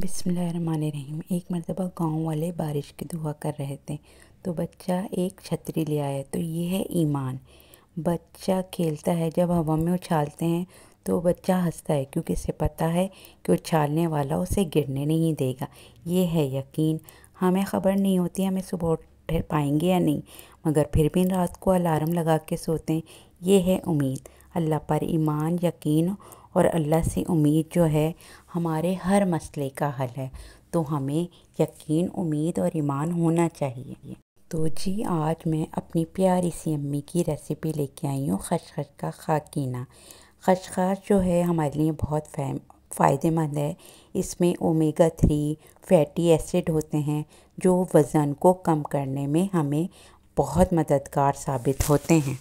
बिसमीम एक मरतबा गांव वाले बारिश की दुआ कर रहे थे तो बच्चा एक छतरी ले आया तो ये है ईमान बच्चा खेलता है जब हवा में उछालते हैं तो बच्चा हंसता है क्योंकि इसे पता है कि उछालने वाला उसे गिरने नहीं देगा ये है यकीन हमें ख़बर नहीं होती हमें सुबह उठ पाएंगे या नहीं मगर फिर भी रात को अलार्म लगा के सोते हैं ये है उम्मीद अल्लाह पर ईमान यकीन और अल्लाह से उम्मीद जो है हमारे हर मसले का हल है तो हमें यकीन उम्मीद और ईमान होना चाहिए तो जी आज मैं अपनी प्यारी सी अम्मी की रेसिपी लेके आई हूँ खशखश का खाकीना खशखश जो है हमारे लिए बहुत फैम फ़ायदेमंद है इसमें ओमेगा थ्री फैटी एसिड होते हैं जो वज़न को कम करने में हमें बहुत मददगार साबित होते हैं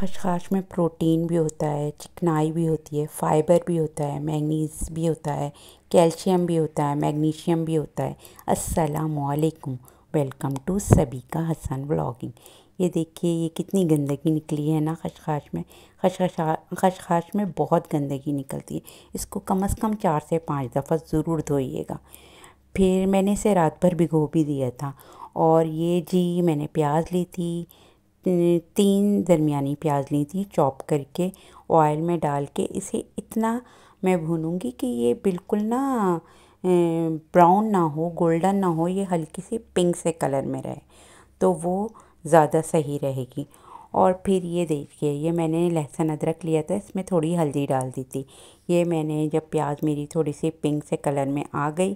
खशखाश में प्रोटीन भी होता है चिकनाई भी होती है फाइबर भी होता है मैगनीज भी होता है कैल्शियम भी होता है मैग्नीशियम भी होता है अस्सलाम वालेकुम वेलकम टू सभी का हसन ब्लॉगिंग ये देखिए ये कितनी गंदगी निकली है ना खशखाश में खशखाश खशखाश में बहुत गंदगी निकलती है इसको कम अज़ कम चार से पाँच दफ़ा ज़रूर धोइएगा फिर मैंने इसे रात भर भिगो भी दिया था और ये जी मैंने प्याज ली थी तीन दरमियानी प्याज ली थी चॉप करके ऑयल में डाल के इसे इतना मैं भूनूंगी कि ये बिल्कुल ना ब्राउन ना हो गोल्डन ना हो ये हल्की सी पिंक से कलर में रहे तो वो ज़्यादा सही रहेगी और फिर ये देखिए ये मैंने लहसुन अदरक लिया था इसमें थोड़ी हल्दी डाल दी थी ये मैंने जब प्याज मेरी थोड़ी सी पिंक से कलर में आ गई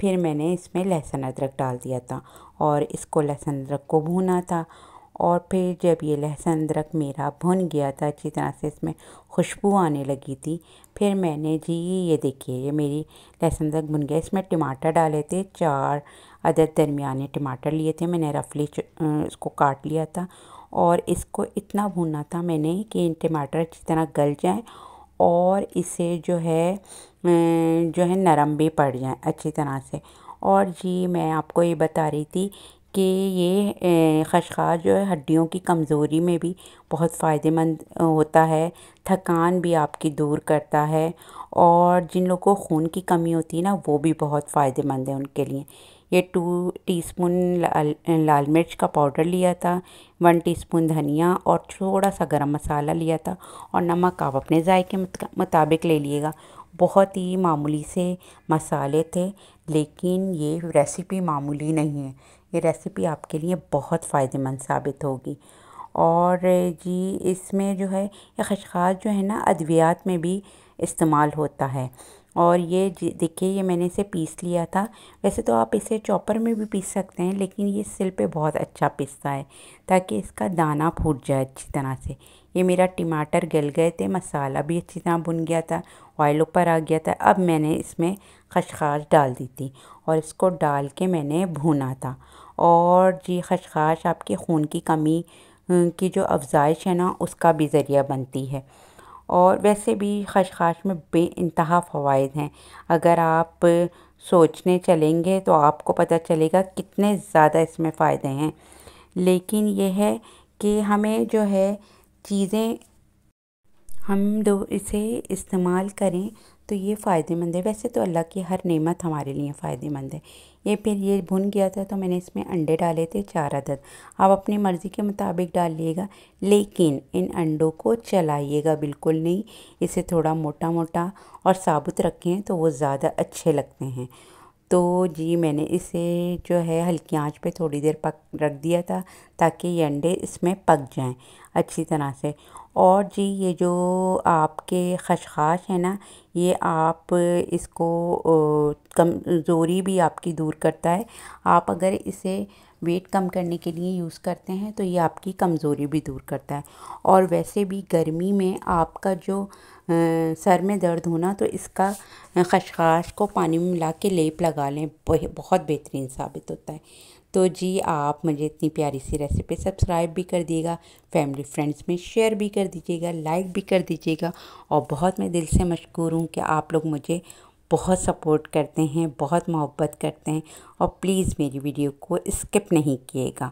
फिर मैंने इसमें लहसुन अदरक डाल दिया था और इसको लहसुन अदरक को भूना था और फिर जब ये लहसुन अदरक मेरा भुन गया था अच्छी तरह से इसमें खुशबू आने लगी थी फिर मैंने जी ये देखिए ये मेरी लहसुन अदरक भुन गया इसमें टमाटर डाले थे चार अदर दरमियाने टमाटर लिए थे मैंने रफली इसको काट लिया था और इसको इतना भुनना था मैंने कि टमाटर अच्छी तरह गल जाए और इसे जो है जो है नरम भी पड़ जाए अच्छी तरह से और जी मैं आपको ये बता रही थी कि ये खशखाश जो है हड्डियों की कमज़ोरी में भी बहुत फ़ायदेमंद होता है थकान भी आपकी दूर करता है और जिन लोगों को खून की कमी होती है ना वो भी बहुत फ़ायदेमंद है उनके लिए ये टू टीस्पून लाल लाल मिर्च का पाउडर लिया था वन टीस्पून धनिया और थोड़ा सा गरम मसाला लिया था और नमक आप अपने जायके मुताबिक ले लिएगा बहुत ही मामूली से मसाले थे लेकिन ये रेसिपी मामूली नहीं है ये रेसिपी आपके लिए बहुत फ़ायदेमंद साबित होगी और जी इसमें जो है ये खशखास जो है ना अद्वियात में भी इस्तेमाल होता है और ये देखिए ये मैंने इसे पीस लिया था वैसे तो आप इसे चॉपर में भी पीस सकते हैं लेकिन ये सिल पे बहुत अच्छा पिसता है ताकि इसका दाना फूट जाए अच्छी तरह से ये मेरा टमाटर गल गए थे मसाला भी अच्छी तरह भुन गया था ऑयल ऊपर आ गया था अब मैंने इसमें खशखाश डाल दी थी और इसको डाल के मैंने भुना था और जी खशखाश आपके खून की कमी की जो अफजाइश है ना उसका भी ज़रिया बनती है और वैसे भी खशखाश में बे इंतहा फ़वाद हैं अगर आप सोचने चलेंगे तो आपको पता चलेगा कितने ज़्यादा इसमें फ़ायदे हैं लेकिन यह है कि हमें जो है चीज़ें हम दो इसे इस्तेमाल करें तो ये फ़ायदेमंद है वैसे तो अल्लाह की हर नेमत हमारे लिए फ़ायदेमंद है ये फिर ये भुन गया था तो मैंने इसमें अंडे डाले थे चार अदद आप अपनी मर्ज़ी के मुताबिक डालिएगा लेकिन इन अंडों को चलाइएगा बिल्कुल नहीं इसे थोड़ा मोटा मोटा और साबुत रखें तो वो ज़्यादा अच्छे लगते हैं तो जी मैंने इसे जो है हल्की आंच पे थोड़ी देर पक रख दिया था ताकि ये अंडे इसमें पक जाएं अच्छी तरह से और जी ये जो आपके खशखाश है ना ये आप इसको कमज़ोरी भी आपकी दूर करता है आप अगर इसे वेट कम करने के लिए यूज़ करते हैं तो ये आपकी कमज़ोरी भी दूर करता है और वैसे भी गर्मी में आपका जो सर में दर्द होना तो इसका खशखाश को पानी में मिला के लेप लगा लें बहुत बेहतरीन साबित होता है तो जी आप मुझे इतनी प्यारी सी रेसिपी सब्सक्राइब भी कर दिएगा फैमिली फ्रेंड्स में शेयर भी कर दीजिएगा लाइक भी कर दीजिएगा और बहुत मैं दिल से मशहूर हूँ कि आप लोग मुझे बहुत सपोर्ट करते हैं बहुत मोहब्बत करते हैं और प्लीज़ मेरी वीडियो को स्किप नहीं किएगा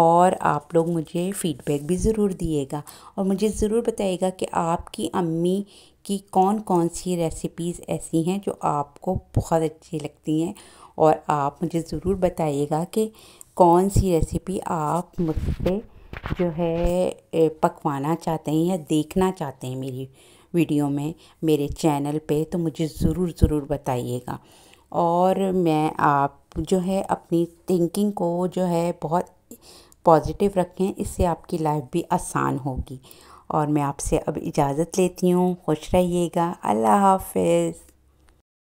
और आप लोग मुझे फ़ीडबैक भी ज़रूर दिएगा और मुझे ज़रूर बताइएगा कि आपकी अम्मी की कौन कौन सी रेसिपीज़ ऐसी हैं जो आपको बहुत अच्छी लगती हैं और आप मुझे ज़रूर बताइएगा कि कौन सी रेसिपी आप मुझसे जो है पकवाना चाहते हैं या देखना चाहते हैं मेरी वीडियो में मेरे चैनल पे तो मुझे ज़रूर ज़रूर बताइएगा और मैं आप जो है अपनी थिंकिंग को जो है बहुत पॉजिटिव रखें इससे आपकी लाइफ भी आसान होगी और मैं आपसे अब इजाज़त लेती हूँ खुश रहिएगा अल्लाह हाफिज़